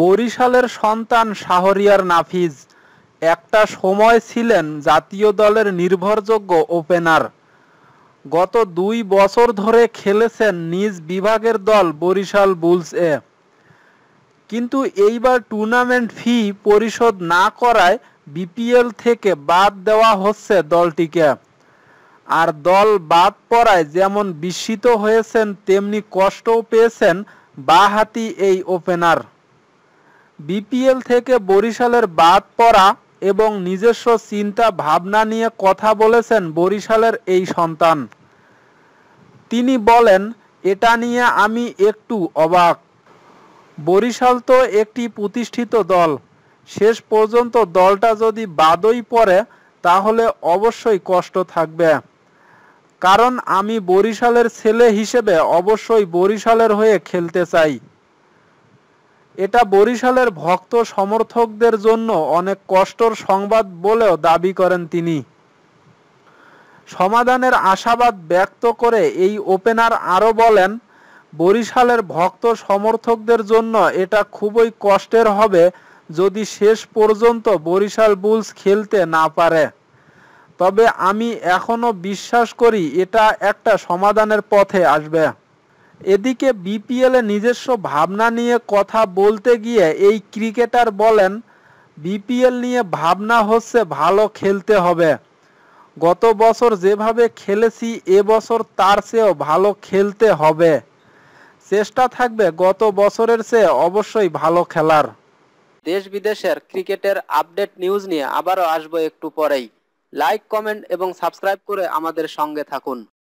বরিশালের সন্তান শাহরিয়ার নাফিজ একটা সময় ছিলেন জাতীয় দলের নির্ভরযোগ্য ওপেনার গত দুই বছর ধরে খেলেছেন নিজ বিভাগের দল বরিশাল বুলস এ কিন্তু এইবার টুর্নামেন্ট ফি পরিশোধ না করায় বিপিএল থেকে বাদ দেওয়া হচ্ছে দলটিকে আর দল বাদ পড়ায় যেমন বিস্মিত হয়েছেন তেমনি কষ্টও পেয়েছেন বাহাতি এই ওপেনার বিপিএল থেকে বরিশালের বাদ পড়া এবং নিজস্ব চিন্তা ভাবনা নিয়ে কথা বলেছেন বরিশালের এই সন্তান তিনি বলেন এটা নিয়ে আমি একটু অবাক বরিশাল তো একটি প্রতিষ্ঠিত দল শেষ পর্যন্ত দলটা যদি বাদই পড়ে তাহলে অবশ্যই কষ্ট থাকবে কারণ আমি বরিশালের ছেলে হিসেবে অবশ্যই বরিশালের হয়ে খেলতে চাই এটা বরিশালের ভক্ত সমর্থকদের জন্য অনেক কষ্টর সংবাদ বলেও দাবি করেন তিনি সমাধানের আশাবাদ ব্যক্ত করে এই ওপেনার আরও বলেন বরিশালের ভক্ত সমর্থকদের জন্য এটা খুবই কষ্টের হবে যদি শেষ পর্যন্ত বরিশাল বুলস খেলতে না পারে তবে আমি এখনও বিশ্বাস করি এটা একটা সমাধানের পথে আসবে এদিকে বিপিএলে নিজস্ব ভাবনা নিয়ে কথা বলতে গিয়ে এই ক্রিকেটার বলেন বিপিএল নিয়ে ভাবনা হচ্ছে ভালো খেলতে হবে গত বছর যেভাবে খেলেছি এবছর তার চেয়েও ভালো খেলতে হবে চেষ্টা থাকবে গত বছরের চেয়ে অবশ্যই ভালো খেলার দেশ বিদেশের ক্রিকেটের আপডেট নিউজ নিয়ে আবারও আসবো একটু পরেই লাইক কমেন্ট এবং সাবস্ক্রাইব করে আমাদের সঙ্গে থাকুন